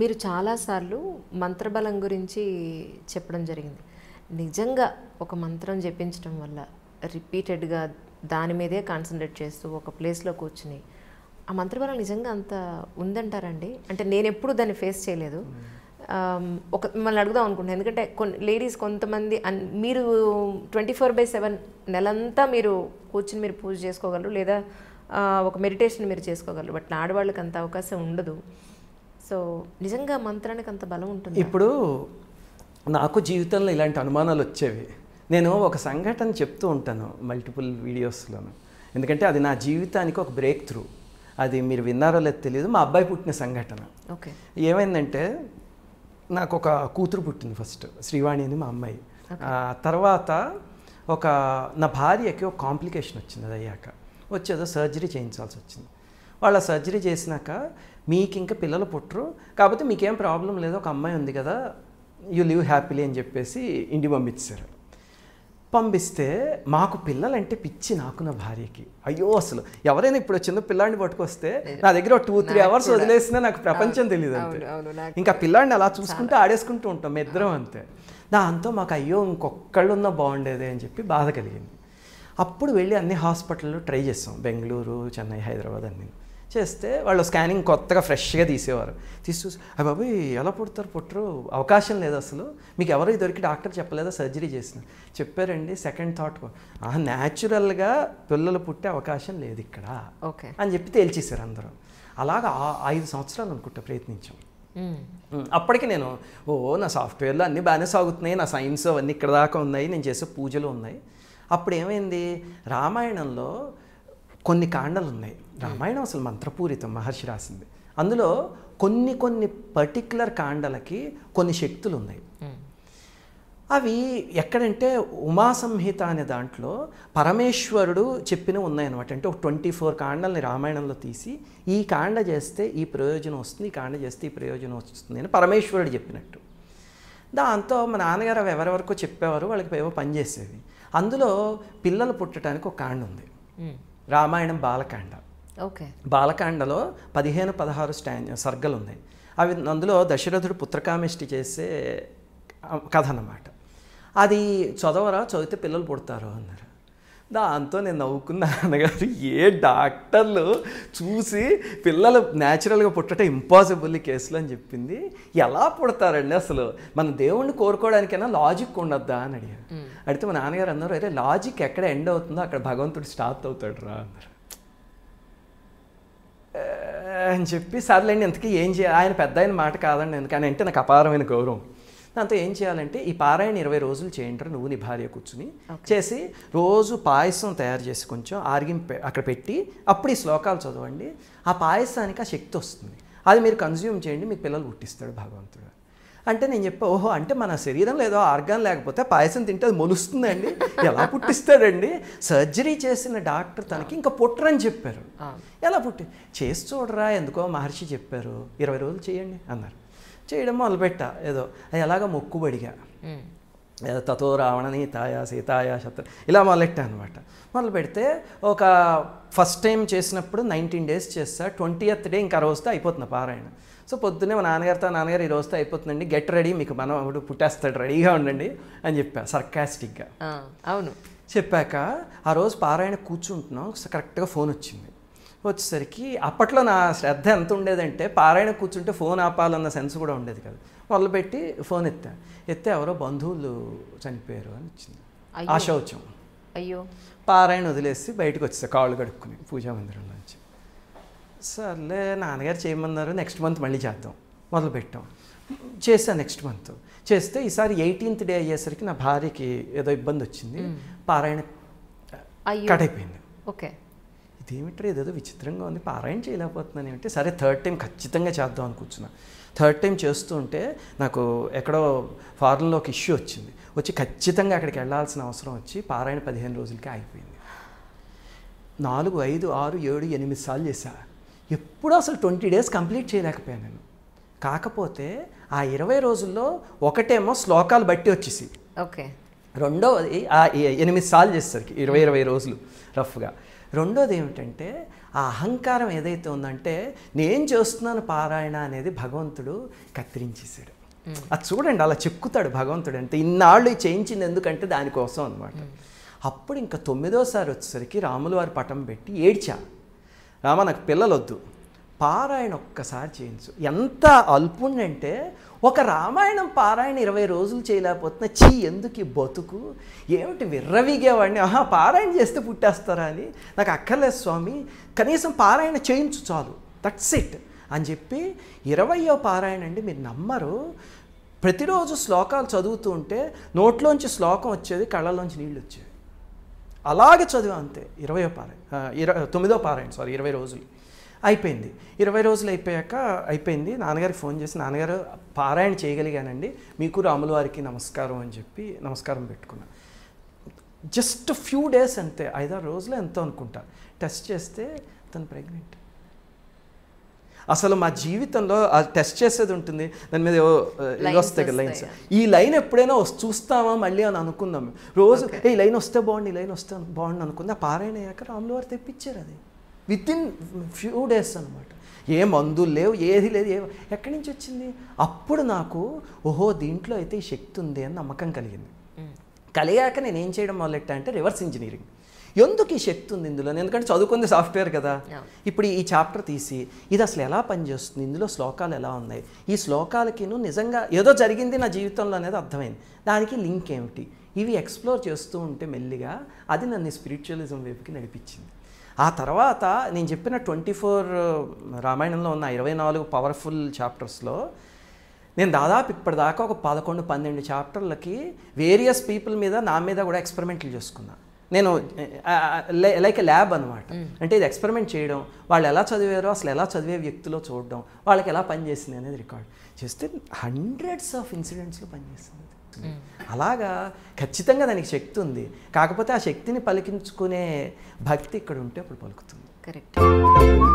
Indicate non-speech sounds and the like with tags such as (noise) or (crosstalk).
మీరు చాలాసార్లు మంత్రబలం గురించి చెప్పడం జరిగింది నిజంగా ఒక మంత్రం జపించడం వల్ల రిపీటెడ్గా దాని మీదే కాన్సన్ట్రేట్ చేస్తూ ఒక ప్లేస్లో కూర్చుని ఆ మంత్రబలం నిజంగా అంత ఉందంటారండి అంటే నేను ఎప్పుడు దాన్ని ఫేస్ చేయలేదు ఒక మిమ్మల్ని అడుగుదాం అనుకుంటున్నాను ఎందుకంటే కొన్ని లేడీస్ కొంతమంది అన్ మీరు ట్వంటీ ఫోర్ బై సెవెన్ నెలంతా మీరు కూర్చుని మీరు పూజ చేసుకోగలరు లేదా ఒక మెడిటేషన్ మీరు చేసుకోగలరు బట్ ఆడవాళ్ళకి అంత అవకాశం ఉండదు సో నిజంగా మంత్రానికి అంత బలం ఉంటుంది ఇప్పుడు నాకు జీవితంలో ఇలాంటి అనుమానాలు వచ్చేవి నేను ఒక సంఘటన చెప్తూ ఉంటాను మల్టిపుల్ వీడియోస్లోను ఎందుకంటే అది నా జీవితానికి ఒక బ్రేక్ త్రూ అది మీరు విన్నారో లేదో తెలియదు మా అబ్బాయి పుట్టిన సంఘటన ఓకే ఏమైందంటే నాకు ఒక కూతురు పుట్టింది ఫస్ట్ శ్రీవాణి అని మా అమ్మాయి తర్వాత ఒక నా భార్యకి ఒక కాంప్లికేషన్ వచ్చింది అది అయ్యాక వచ్చేదో సర్జరీ చేయించాల్సి వచ్చింది వాళ్ళ సర్జరీ చేసినాక మీకు ఇంకా పిల్లలు పుట్టరు కాకపోతే మీకేం ప్రాబ్లం లేదు ఒక అమ్మాయి ఉంది కదా యూ లివ్ హ్యాపీలీ అని చెప్పేసి ఇంటికి పంపించారు పంపిస్తే మాకు పిల్లలంటే పిచ్చి నాకు నా భార్యకి అయ్యో అసలు ఎవరైనా ఇప్పుడు చిన్న పిల్లాడిని పట్టుకొస్తే నా దగ్గర టూ త్రీ అవర్స్ వదిలేసినా నాకు ప్రపంచం తెలియదు అంతే ఇంకా పిల్లాడిని అలా చూసుకుంటూ ఆడేసుకుంటూ ఉంటాం ఇద్దరం అంతే దాంతో మాకు అయ్యో ఇంకొక్కళ్ళు ఉన్నా బాగుండేది అని చెప్పి బాధ కలిగింది అప్పుడు వెళ్ళి అన్ని హాస్పిటల్లో ట్రై చేస్తాం బెంగళూరు చెన్నై హైదరాబాద్ అన్నీ చేస్తే వాళ్ళు స్కానింగ్ కొత్తగా ఫ్రెష్గా తీసేవారు తీసి చూసి అవి బాబాయ్ ఎలా పుడతారు పుట్టరు అవకాశం లేదు అసలు మీకు ఎవరు దొరికి డాక్టర్ చెప్పలేదా సర్జరీ చేసిన చెప్పారండి సెకండ్ థాట్ న్యాచురల్గా పిల్లలు పుట్టే అవకాశం లేదు ఇక్కడ ఓకే అని చెప్పి తేల్చేశారు అందరూ అలాగా ఐదు సంవత్సరాలు అనుకుంటా ప్రయత్నించాం అప్పటికి నేను ఓ నా సాఫ్ట్వేర్లో అన్నీ బాగానే సాగుతున్నాయి నా సైన్స్ అవన్నీ ఇక్కడ దాకా ఉన్నాయి నేను చేసే పూజలు ఉన్నాయి అప్పుడు ఏమైంది రామాయణంలో కొన్ని కాండలు ఉన్నాయి రామాయణం అసలు మంత్రపూరితం మహర్షి రాసింది అందులో కొన్ని కొన్ని పర్టిక్యులర్ కాండలకి కొన్ని శక్తులు ఉన్నాయి అవి ఎక్కడంటే ఉమా సంహిత అనే దాంట్లో పరమేశ్వరుడు చెప్పిన ఉన్నాయన్నమాట అంటే ఒక ట్వంటీ ఫోర్ కాండల్ని రామాయణంలో తీసి ఈ కాండ చేస్తే ఈ ప్రయోజనం వస్తుంది ఈ కాండ చేస్తే ఈ ప్రయోజనం వస్తుంది అని పరమేశ్వరుడు చెప్పినట్టు దాంతో మా నాన్నగారు అవి ఎవరెవరికో చెప్పేవారు వాళ్ళకి ఏవో పనిచేసేవి అందులో పిల్లలు పుట్టడానికి ఒక కాండ ఉంది రామాయణం బాలకాండ ఓకే బాలకాండలో పదిహేను పదహారు స్టాండ్ సర్గలు ఉన్నాయి అవి అందులో దశరథుడు పుత్రకామిష్టి చేసే కథ అన్నమాట అది చదవరా చదివితే పిల్లలు పుడతారు అన్నారు దాంతో నేను నవ్వుకున్నా అనగా ఏ డాక్టర్లు చూసి పిల్లలు న్యాచురల్గా పుట్టడం ఇంపాసిబుల్ కేసులో అని చెప్పింది ఎలా పుడతారండి అసలు మన దేవుణ్ణి కోరుకోవడానికైనా లాజిక్ ఉండద్దా అని అడిగారు అడిగితే మా నాన్నగారు అన్నారు అరే లాజిక్ ఎక్కడ ఎండ్ అవుతుందో అక్కడ భగవంతుడు స్టార్ట్ అవుతాడు రా అన్నారు అని చెప్పి సర్లేండి ఇంతకీ ఏం చేయాలి ఆయన పెద్ద ఆయన మాట కాదండి ఎందుకంటే అంటే నాకు అపారమైన గౌరవం దాంతో ఏం చేయాలంటే ఈ పారాయణ ఇరవై రోజులు చేయంటారు నువ్వు నీ భార్య కూర్చుని చేసి రోజు పాయసం తయారు చేసి కొంచెం ఆర్గిం అక్కడ పెట్టి అప్పుడు ఈ శ్లోకాలు చదవండి ఆ పాయసానికి ఆ శక్తి వస్తుంది అది మీరు కన్జ్యూమ్ చేయండి మీ పిల్లలు పుట్టిస్తాడు భగవంతుడు అంటే నేను చెప్పా ఓహో అంటే మన శరీరంలో ఏదో ఆర్గాన్ లేకపోతే పాయసం తింటే అది మొలుస్తుందండి (laughs) ఎలా పుట్టిస్తాడండి సర్జరీ చేసిన డాక్టర్ తనకి ఇంకా పుట్టరని చెప్పారు ఎలా పుట్టి చేసి చూడరా ఎందుకో మహర్షి చెప్పారు ఇరవై రోజులు చేయండి అన్నారు చేయడం మొదలుపెట్టా ఏదో అది ఎలాగ మొక్కుబడిగా తతో రావణని తాయా సీతాయ శత్రు ఇలా మొదలెట్టా అనమాట మొదలు పెడితే ఒక ఫస్ట్ టైం చేసినప్పుడు నైన్టీన్ డేస్ చేస్తా ట్వంటీ ఎత్ డే ఇంకా రోజుతో అయిపోతుంది పారాయణ సో పొద్దున్నే మా నాన్నగారితో నాన్నగారు ఈ రోజుతో అయిపోతుందండి గెట్ రెడీ మీకు మనం ఇప్పుడు పుట్టేస్తాడు రెడీగా ఉండండి అని చెప్పా సర్కాస్టిక్గా అవును చెప్పాక ఆ రోజు పారాయణ కూర్చుంటున్నాం కరెక్ట్గా ఫోన్ వచ్చింది వచ్చేసరికి అప్పట్లో నా శ్రద్ధ ఎంత ఉండేదంటే పారాయణ కూర్చుంటే ఫోన్ ఆపాలన్న సెన్స్ కూడా ఉండేది కాదు మొదలుపెట్టి ఫోన్ ఎత్తా ఎత్తే ఎవరో బంధువులు చనిపోయారు అని వచ్చింది ఆశౌచం అయ్యో పారాయణ వదిలేసి బయటకు వచ్చేసా కాళ్ళు కడుక్కుని పూజా మందిరంలోంచి సర్లే నాన్నగారు చేయమన్నారు నెక్స్ట్ మంత్ మళ్ళీ చేద్దాం మొదలు పెట్టాం నెక్స్ట్ మంత్ చేస్తే ఈసారి ఎయిటీన్త్ డే అయ్యేసరికి నా భార్యకి ఏదో ఇబ్బంది వచ్చింది పారాయణ కట్ అయిపోయింది ఓకే ఇదేమిట్రా ఏదేదో విచిత్రంగా ఉంది పారాయణ చేయలేకపోతున్నాను ఏమిటి సరే థర్డ్ టైం ఖచ్చితంగా చేద్దాం అనుకుంటున్నా థర్డ్ టైం చేస్తూ ఉంటే నాకు ఎక్కడో ఫారెన్లో ఒక ఇష్యూ వచ్చింది వచ్చి ఖచ్చితంగా అక్కడికి వెళ్ళాల్సిన అవసరం వచ్చి పారాయణ పదిహేను రోజులకే అయిపోయింది నాలుగు ఐదు ఆరు ఏడు ఎనిమిది సార్లు చేశా ఎప్పుడూ అసలు ట్వంటీ డేస్ కంప్లీట్ చేయలేకపోయాను నేను కాకపోతే ఆ ఇరవై రోజుల్లో ఒకటేమో శ్లోకాలు బట్టి వచ్చేసి ఓకే రెండవది ఆ ఎనిమిది సార్లు చేస్తారు ఇరవై ఇరవై రోజులు రఫ్గా రెండోది ఏమిటంటే ఆ అహంకారం ఏదైతే ఉందంటే నేను చేస్తున్నాను పారాయణ అనేది భగవంతుడు కత్తిరించేశాడు అది చూడండి అలా చెక్కుతాడు భగవంతుడు అంటే ఇన్నాళ్ళు చేయించింది ఎందుకంటే దానికోసం అనమాట అప్పుడు ఇంకా తొమ్మిదోసారి వచ్చేసరికి రాములు వారి పటం పెట్టి ఏడ్చా రామా నాకు పిల్లలొద్దు పారాయణ ఒక్కసారి చేయించు ఎంత అల్పుణ్ణంటే ఒక రామాయణం పారాయణ ఇరవై రోజులు చేయలేకపోతున్నా చీ ఎందుకు బతుకు ఏమిటి విర్రవిగేవాడిని ఆహా పారాయణ చేస్తే పుట్టేస్తారా అని నాకు అక్కర్లేదు స్వామి కనీసం పారాయణ చేయించు చాలు దట్స్ ఇట్ అని చెప్పి ఇరవయో పారాయణ అండి మీరు నమ్మరు ప్రతిరోజు శ్లోకాలు చదువుతూ ఉంటే నోట్లోంచి శ్లోకం వచ్చేది కళ్ళలోంచి నీళ్ళు వచ్చేవి అలాగే చదివా అంతే ఇరవయో పారాయణ ఇర తొమ్మిదో పారాయణ సారీ ఇరవై రోజులు అయిపోయింది ఇరవై రోజులు అయిపోయాక అయిపోయింది నాన్నగారికి ఫోన్ చేసి నాన్నగారు పారాయణ చేయగలిగానండి మీకు రాముల వారికి నమస్కారం అని చెప్పి నమస్కారం పెట్టుకున్నా జస్ట్ ఫ్యూ డేస్ అంతే ఐదారు రోజులు ఎంతో అనుకుంటా టెస్ట్ చేస్తే తను ప్రెగ్నెంట్ అసలు మా జీవితంలో ఆ టెస్ట్ చేసేది ఉంటుంది దాని మీద ఇది వస్తాయి కదా లైన్స్ ఈ లైన్ ఎప్పుడైనా చూస్తామా మళ్ళీ అని అనుకుందాం రోజు ఈ లైన్ వస్తే బాగుండి ఈ లైన్ వస్తే బాగుండి అనుకుంది ఆ పారాయణ అయ్యాక రాములు వారు తెప్పించారు అది విత్ ఇన్ ఫ్యూ డేస్ అనమాట ఏ మందులు లేవు ఏది లేదు ఏ ఎక్కడి నుంచి వచ్చింది అప్పుడు నాకు ఓహో దీంట్లో అయితే ఈ శక్తి ఉంది అని నమ్మకం కలిగింది కలిగాక నేను ఏం చేయడం మొదలెట్టా అంటే రివర్స్ ఇంజనీరింగ్ ఎందుకు ఈ శక్తి ఉంది ఇందులో ఎందుకంటే చదువుకుంది సాఫ్ట్వేర్ కదా ఇప్పుడు ఈ చాప్టర్ తీసి ఇది అసలు ఎలా పనిచేస్తుంది ఇందులో శ్లోకాలు ఎలా ఉన్నాయి ఈ శ్లోకాలకి నిజంగా ఏదో జరిగింది నా జీవితంలో అనేది అర్థమైంది దానికి లింక్ ఏమిటి ఇవి ఎక్స్ప్లోర్ చేస్తూ ఉంటే మెల్లిగా అది నన్ను స్పిరిచువలిజం వైపుకి నడిపించింది ఆ తర్వాత నేను చెప్పిన ట్వంటీ ఫోర్ రామాయణంలో ఉన్న ఇరవై నాలుగు పవర్ఫుల్ చాప్టర్స్లో నేను దాదాపు ఇప్పటిదాకా ఒక పదకొండు పన్నెండు చాప్టర్లకి వేరియస్ పీపుల్ మీద నా మీద కూడా ఎక్స్పెరిమెంట్లు చేసుకున్నాను నేను లైక్ ల్యాబ్ అనమాట అంటే ఇది ఎక్స్పెరిమెంట్ చేయడం వాళ్ళు ఎలా చదివారో అసలు ఎలా చదివే వ్యక్తిలో చూడడం వాళ్ళకి ఎలా పనిచేసింది అనేది రికార్డ్ చేస్తే హండ్రెడ్స్ ఆఫ్ ఇన్సిడెంట్స్లో పనిచేసింది Mm. అలాగా ఖచ్చితంగా దానికి శక్తి ఉంది కాకపోతే ఆ శక్తిని పలికించుకునే భక్తి ఇక్కడ ఉంటే అప్పుడు పలుకుతుంది కరెక్ట్